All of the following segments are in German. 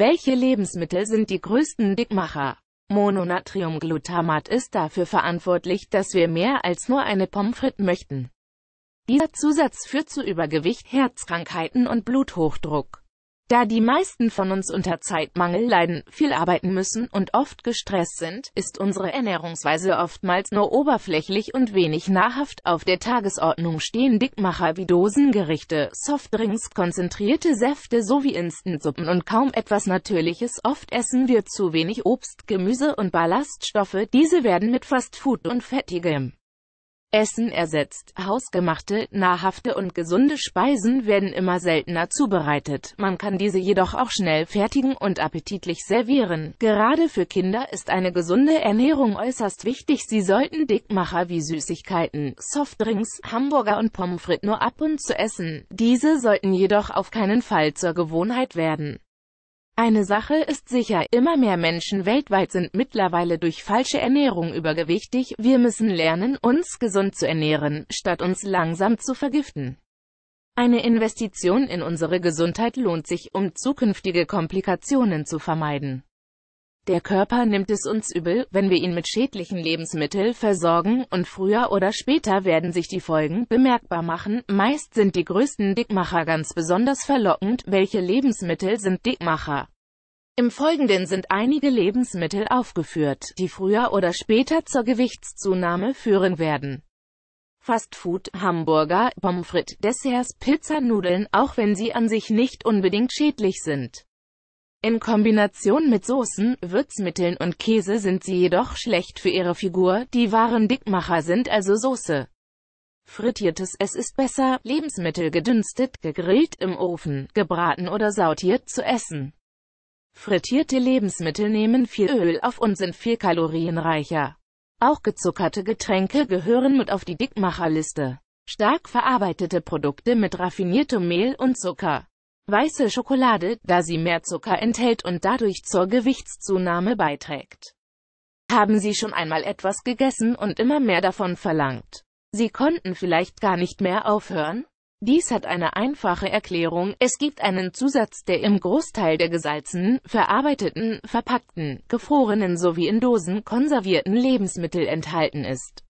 Welche Lebensmittel sind die größten Dickmacher? Mononatriumglutamat ist dafür verantwortlich, dass wir mehr als nur eine Pommes frites möchten. Dieser Zusatz führt zu Übergewicht, Herzkrankheiten und Bluthochdruck. Da die meisten von uns unter Zeitmangel leiden, viel arbeiten müssen und oft gestresst sind, ist unsere Ernährungsweise oftmals nur oberflächlich und wenig nahrhaft. Auf der Tagesordnung stehen Dickmacher wie Dosengerichte, Softdrinks, konzentrierte Säfte sowie Instantsuppen und kaum etwas Natürliches. Oft essen wir zu wenig Obst, Gemüse und Ballaststoffe. Diese werden mit Fastfood und fettigem Essen ersetzt. Hausgemachte, nahrhafte und gesunde Speisen werden immer seltener zubereitet. Man kann diese jedoch auch schnell fertigen und appetitlich servieren. Gerade für Kinder ist eine gesunde Ernährung äußerst wichtig. Sie sollten Dickmacher wie Süßigkeiten, Softdrinks, Hamburger und Pommes frites nur ab und zu essen. Diese sollten jedoch auf keinen Fall zur Gewohnheit werden. Eine Sache ist sicher, immer mehr Menschen weltweit sind mittlerweile durch falsche Ernährung übergewichtig, wir müssen lernen, uns gesund zu ernähren, statt uns langsam zu vergiften. Eine Investition in unsere Gesundheit lohnt sich, um zukünftige Komplikationen zu vermeiden. Der Körper nimmt es uns übel, wenn wir ihn mit schädlichen Lebensmitteln versorgen, und früher oder später werden sich die Folgen bemerkbar machen. Meist sind die größten Dickmacher ganz besonders verlockend. Welche Lebensmittel sind Dickmacher? Im Folgenden sind einige Lebensmittel aufgeführt, die früher oder später zur Gewichtszunahme führen werden. Fastfood, Hamburger, Pommes frites, Desserts, Pizza, Nudeln, auch wenn sie an sich nicht unbedingt schädlich sind. In Kombination mit Soßen, Würzmitteln und Käse sind sie jedoch schlecht für ihre Figur, die wahren Dickmacher sind also Soße. Frittiertes es ist besser, Lebensmittel gedünstet, gegrillt im Ofen, gebraten oder sautiert zu essen. Frittierte Lebensmittel nehmen viel Öl auf und sind viel kalorienreicher. Auch gezuckerte Getränke gehören mit auf die Dickmacherliste. Stark verarbeitete Produkte mit raffiniertem Mehl und Zucker weiße Schokolade, da sie mehr Zucker enthält und dadurch zur Gewichtszunahme beiträgt. Haben Sie schon einmal etwas gegessen und immer mehr davon verlangt? Sie konnten vielleicht gar nicht mehr aufhören? Dies hat eine einfache Erklärung. Es gibt einen Zusatz, der im Großteil der gesalzenen, verarbeiteten, verpackten, gefrorenen sowie in Dosen konservierten Lebensmittel enthalten ist.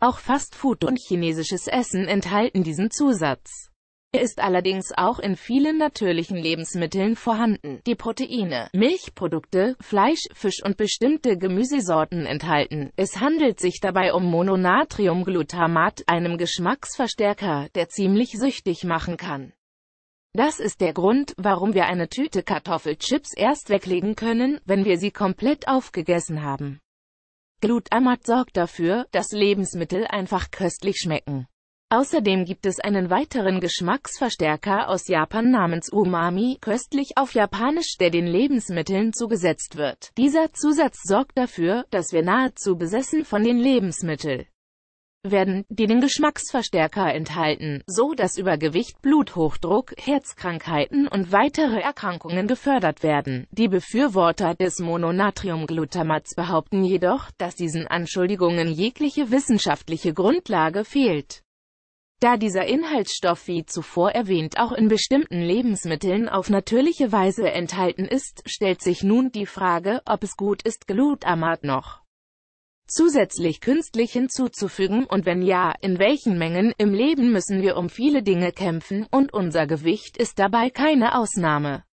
Auch Fastfood und chinesisches Essen enthalten diesen Zusatz. Er ist allerdings auch in vielen natürlichen Lebensmitteln vorhanden, die Proteine, Milchprodukte, Fleisch, Fisch und bestimmte Gemüsesorten enthalten. Es handelt sich dabei um Mononatriumglutamat, einem Geschmacksverstärker, der ziemlich süchtig machen kann. Das ist der Grund, warum wir eine Tüte Kartoffelchips erst weglegen können, wenn wir sie komplett aufgegessen haben. Glutamat sorgt dafür, dass Lebensmittel einfach köstlich schmecken. Außerdem gibt es einen weiteren Geschmacksverstärker aus Japan namens Umami, köstlich auf Japanisch, der den Lebensmitteln zugesetzt wird. Dieser Zusatz sorgt dafür, dass wir nahezu besessen von den Lebensmitteln werden, die den Geschmacksverstärker enthalten, so dass Übergewicht, Bluthochdruck, Herzkrankheiten und weitere Erkrankungen gefördert werden. Die Befürworter des Mononatriumglutamats behaupten jedoch, dass diesen Anschuldigungen jegliche wissenschaftliche Grundlage fehlt da dieser Inhaltsstoff wie zuvor erwähnt auch in bestimmten Lebensmitteln auf natürliche Weise enthalten ist, stellt sich nun die Frage, ob es gut ist, Glutamat noch zusätzlich künstlich hinzuzufügen und wenn ja, in welchen Mengen. Im Leben müssen wir um viele Dinge kämpfen und unser Gewicht ist dabei keine Ausnahme.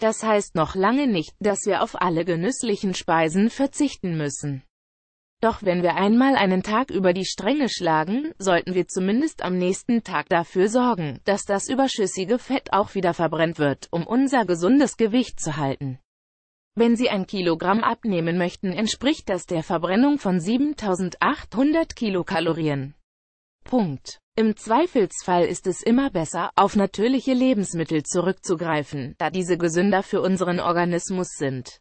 Das heißt noch lange nicht, dass wir auf alle genüsslichen Speisen verzichten müssen. Doch wenn wir einmal einen Tag über die Stränge schlagen, sollten wir zumindest am nächsten Tag dafür sorgen, dass das überschüssige Fett auch wieder verbrennt wird, um unser gesundes Gewicht zu halten. Wenn Sie ein Kilogramm abnehmen möchten, entspricht das der Verbrennung von 7800 Kilokalorien. Punkt. Im Zweifelsfall ist es immer besser, auf natürliche Lebensmittel zurückzugreifen, da diese gesünder für unseren Organismus sind.